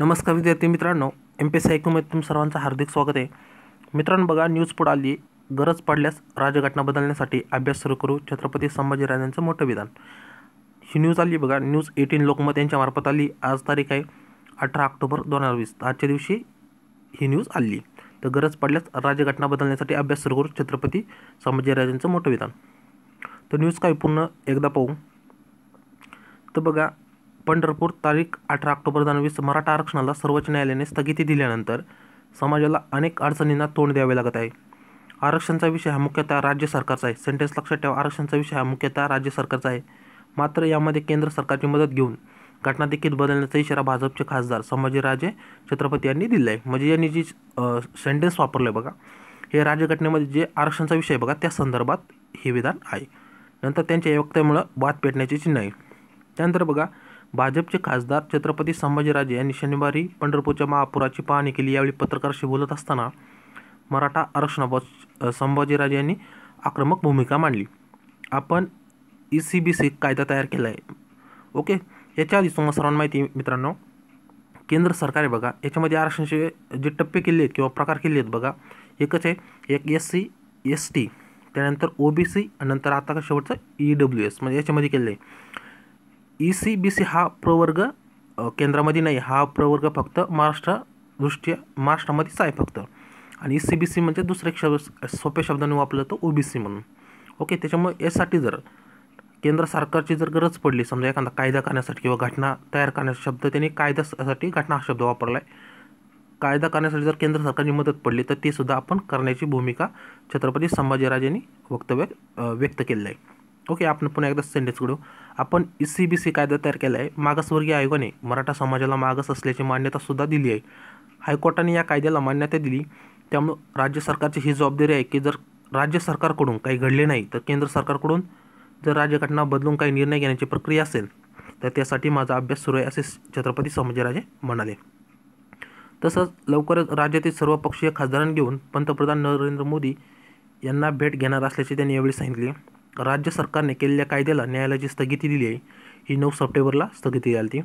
नमस्कार विद्यार्थी मित्रांनो एम पी एस ऐकूमध्ये तुम सर्वांचं हार्दिक स्वागत आहे मित्रांनो बघा न्यूज पुढे आली गरज पडल्यास राजघटना बदलण्यासाठी अभ्यास सुरू करू छत्रपती संभाजीराजांचं मोठं विधान ही न्यूज आली बघा न्यूज एटीन लोकमत यांच्या मार्फत आली आज तारीख आहे अठरा ऑक्टोबर दोन हजार वीस आजच्या दिवशी ही न्यूज आली तर गरज पडल्यास राजघटना बदलण्यासाठी अभ्यास सुरू करू छत्रपती संभाजीराजांचं मोठं विधान तर न्यूज काय पूर्ण एकदा पाहू तर बघा पंढरपूर तारीख अठरा ऑक्टोबर दोन वीस मराठा आरक्षणाला सर्वोच्च न्यायालयाने स्थगिती दिल्यानंतर समाजाला अनेक अडचणींना तोंड द्यावे लागत आहे आरक्षणचा विषय हा मुख्यतः राज्य सरकारचा आहे सेंटेन्स लक्षात ठेवा आरक्षणचा विषय हा मुख्यतः राज्य सरकारचा आहे मात्र यामध्ये केंद्र सरकारची मदत घेऊन घटना देखील बदलण्याचा इशारा भाजपचे खासदार संभाजीराजे छत्रपती यांनी दिला आहे म्हणजे यांनी जी सेंटेन्स वापरलं आहे बघा हे राज्यघटनेमध्ये जे आरक्षणचा विषय बघा त्या संदर्भात हे विधान आहे नंतर त्यांच्या वक्त्यामुळं वाद पेटण्याची चिन्ह आहे त्यानंतर बघा भाजपचे खासदार छत्रपती संभाजीराजे यांनी शनिवारी पंढरपूरच्या महापुराची पाहणी केली यावेळी पत्रकाराशी बोलत असताना मराठा आरक्षणाबाबत संभाजीराजे यांनी आक्रमक भूमिका मांडली आपण ई सी बी सी कायदा तयार केला आहे ओके याच्या आधी तुम्हाला सर्वांना माहिती मित्रांनो केंद्र सरकार आहे बघा याच्यामध्ये आरक्षणाचे जे टप्पे केले आहेत किंवा प्रकार केले आहेत बघा एकच आहे एक एस सी एस टी त्यानंतर ओ बी सी नंतर आता का शेवटचं ई डब्ल्यू एस म्हणजे याच्यामध्ये केलं आहे ई सी बी सी हा प्रवर्ग केंद्रामध्ये नाही हा प्रवर्ग फक्त महाराष्ट्र दृष्ट्या महाराष्ट्रामध्येच आहे फक्त आणि ई सी बी सी म्हणजे दुसरे शब्द सोप्या शब्दाने वापरलं जातं ओ बी सी म्हणून ओके त्याच्यामुळे यासाठी जर केंद्र सरकारची जर गरज पडली समजा एखादा कायदा करण्यासाठी किंवा घटना तयार करण्याचा शब्द त्यांनी कायद्यासाठी घटना हा शब्द वापरला आहे कायदा करण्यासाठी जर केंद्र सरकारची मदत पडली तर ते सुद्धा आपण करण्याची भूमिका छत्रपती संभाजीराजेंनी वक्तव्य व्यक्त केलेलं आहे ओके आपण पुन्हा एकदा सेंटेन्स करू आपण ई सी बी सी कायदा तयार केला आहे मागासवर्गीय आयोगाने मराठा समाजाला मागास असल्याची मान्यतासुद्धा दिली आहे हायकोर्टाने या कायद्याला मान्यता दिली त्यामुळं राज्य सरकारची ही जबाबदारी आहे की जर राज्य सरकारकडून काही घडले नाही तर केंद्र सरकारकडून जर राज्यघटना बदलून काही निर्णय घेण्याची प्रक्रिया असेल तर त्यासाठी माझा अभ्यास सुरू आहे असे छत्रपती संभाजीराजे म्हणाले तसंच लवकरच राज्यातील सर्व पक्षीय खासदारांना घेऊन पंतप्रधान नरेंद्र मोदी यांना भेट घेणार असल्याचे त्यांनी यावेळी सांगितले राज्य सरकारने केलेल्या कायद्याला न्यायालयाची स्थगिती दिली आहे ही नऊ सप्टेंबरला स्थगिती आली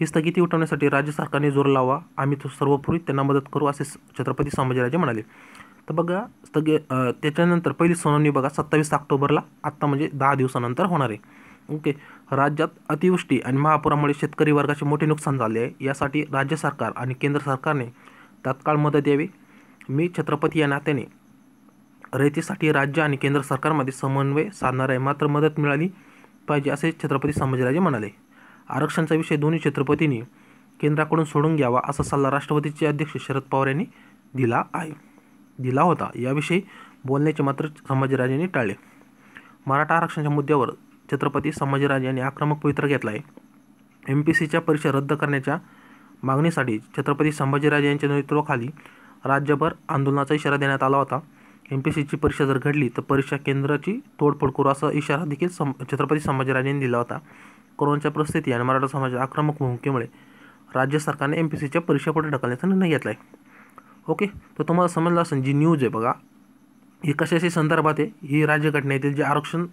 ही स्थगिती उठवण्यासाठी राज्य सरकारने जोर लावा आम्ही तो सर्वपुरी त्यांना मदत करू असे छत्रपती संभाजीराजे म्हणाले तर बघा स्थगित त्याच्यानंतर पहिली सुनावणी बघा सत्तावीस ऑक्टोबरला आत्ता म्हणजे दहा दिवसानंतर होणार आहे ओके राज्यात अतिवृष्टी आणि महापुरामुळे शेतकरी वर्गाचे मोठे नुकसान झाले आहे यासाठी राज्य सरकार आणि केंद्र सरकारने तात्काळ मदत द्यावी मी छत्रपती या नात्याने रयतीसाठी राज्य आणि केंद्र सरकारमध्ये समन्वय साधणार आहे मात्र मदत मिळाली पाहिजे असे छत्रपती संभाजीराजे म्हणाले आरक्षणचा विषय दोन्ही छत्रपतींनी केंद्राकडून सोडून घ्यावा असा सल्ला राष्ट्रपतीचे अध्यक्ष शरद पवार यांनी दिला आहे दिला होता याविषयी बोलण्याचे मात्र संभाजीराजेंनी टाळले मराठा आरक्षणाच्या मुद्द्यावर छत्रपती संभाजीराजे यांनी आक्रमक पवित्र घेतला आहे एम पी सीच्या परीक्षा रद्द करण्याच्या मागणीसाठी छत्रपती संभाजीराजे यांच्या नेतृत्वाखाली राज्यभर आंदोलनाचा इशारा देण्यात आला होता एम पी सीची परीक्षा जर घडली तर परीक्षा केंद्राची तोडफोड करू असा इशारा देखील सम छत्रपती संभाजीराजेंनी दिला होता कोरोनाच्या परिस्थिती आणि मराठा समाजाच्या आक्रमक भूमिकेमुळे राज्य सरकारने एम पी सीच्या परीक्षा पुढे ढकलण्याचा निर्णय घेतला आहे ओके तर तुम्हाला समजलं असेल जी न्यूज आहे बघा ही कशाशी संदर्भात आहे ही राज्यघटनेतील जे आरक्षण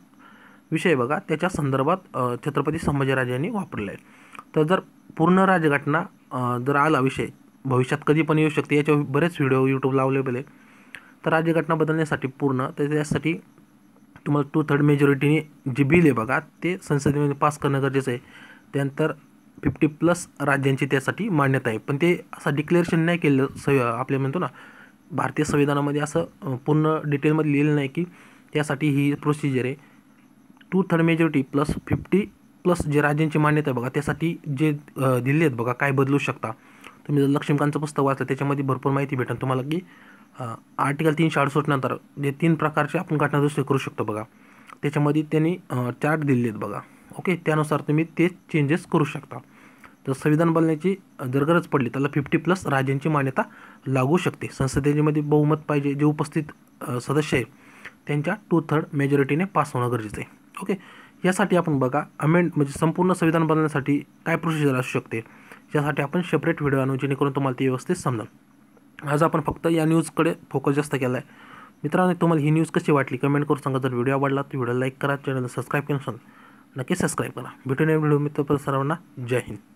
विषय बघा त्याच्या संदर्भात छत्रपती संभाजीराजेंनी वापरला आहे तर जर पूर्ण राज्यघटना जर आला विषय भविष्यात कधी पण येऊ शकते याच्यावर बरेच व्हिडिओ यूट्यूबला अवेलेबल आहे तर राज्यघटना बदलण्यासाठी पूर्ण तर त्यासाठी तुम्हाला टू थर्ड मेजॉरिटीने जे बिल आहे बघा ते संसदेमध्ये पास करणं गरजेचं आहे त्यानंतर फिफ्टी प्लस राज्यांची त्यासाठी मान्यता आहे पण ते असं डिक्लेरेशन नाही केलं स आपले म्हणतो ना भारतीय संविधानामध्ये असं पूर्ण डिटेलमध्ये लिहिलं नाही की त्यासाठी ही प्रोसिजर आहे two third majority plus fifty plus जे राज्यांची मान्यता आहे बघा त्यासाठी जे दिले आहेत बघा काय बदलू शकता तुम्ही जर लक्ष्मीकांतचं पुस्तक वाचलं त्याच्यामध्ये भरपूर माहिती भेटेल तुम्हाला की आर्टिकल तीनशे अडुसष्टनंतर जे तीन प्रकारचे आपण घटना करू शकतो बघा त्याच्यामध्ये त्यांनी चार्ट दिलेले आहेत बघा ओके त्यानुसार तुम्ही ते चेंजेस करू शकता तर संविधान बनण्याची जर गरज पडली त्याला फिफ्टी प्लस राज्यांची मान्यता लागू शकते संसदेमध्ये बहुमत पाहिजे जे उपस्थित सदस्य आहे त्यांच्या टू थर्ड मेजॉरिटीने पास होणं गरजेचं आहे ओके यासाठी आपण बघा अमेंड म्हणजे संपूर्ण संविधान बदलण्यासाठी काय प्रोसिजर असू शकते यासाठी आपण सेपरेट व्हिडिओ आणू जेणेकरून तुम्हाला ते व्यवस्थित समजा आज आपण फक्त या न्यूजकडे फोकस जास्त केला आहे मित्रांनो तुम्हाला ही न्यूज कशी वाटली कमेंट करून सांगा जर व्हिडिओ आवडला तर व्हिडिओ लाईक करा चॅनलला सबस्क्राईब करून सांग नक्की सबस्क्राईब करा भेटून व्हिडिओ मित्र सर्वांना जय हिंद